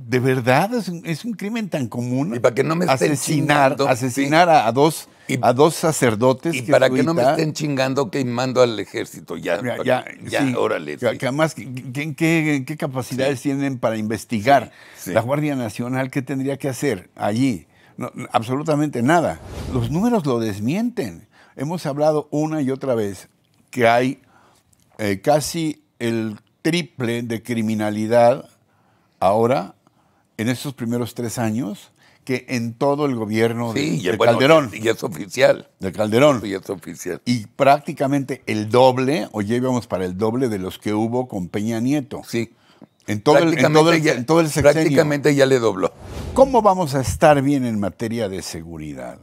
de verdad es un, crimen tan común. Y para que no me estén asesinar, asesinar a, dos a dos sacerdotes. Y para que no me estén chingando que mando al ejército ya. Ya, ya, órale. ¿qué, capacidades tienen para investigar? La Guardia Nacional, ¿qué tendría que hacer allí? absolutamente nada. Los números lo desmienten. Hemos hablado una y otra vez que hay eh, casi el triple de criminalidad ahora en esos primeros tres años que en todo el gobierno de, y, Calderón. Y es oficial. De Calderón. Y es oficial. Y prácticamente el doble, o ya íbamos para el doble de los que hubo con Peña Nieto. Sí. En todo, el, en todo el, Prácticamente ya le dobló. ¿Cómo vamos a estar bien en materia de seguridad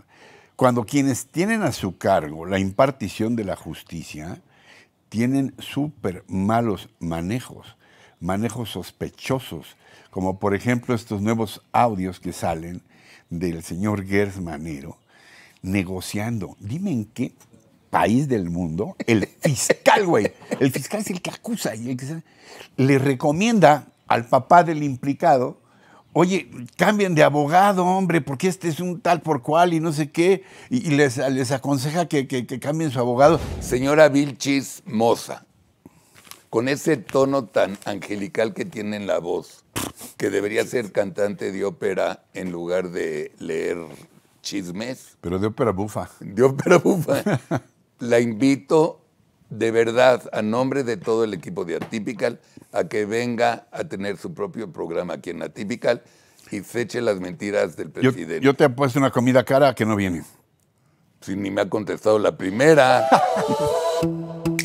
cuando quienes tienen a su cargo la impartición de la justicia tienen súper malos manejos? manejos sospechosos, como por ejemplo estos nuevos audios que salen del señor Gers Manero negociando. Dime en qué país del mundo el fiscal, güey, el fiscal es el que acusa y el que le recomienda al papá del implicado, oye, cambien de abogado, hombre, porque este es un tal por cual y no sé qué, y, les, aconseja que, cambien su abogado. Señora Vilchis Moza, con ese tono tan angelical que tiene en la voz, que debería ser cantante de ópera en lugar de leer chismes. Pero de ópera bufa. De ópera bufa. la invito de verdad, a nombre de todo el equipo de Atypical, a que venga a tener su propio programa aquí en Atypical y se eche las mentiras del presidente. Yo, te he puesto una comida cara que no viene. Si ni me ha contestado la primera.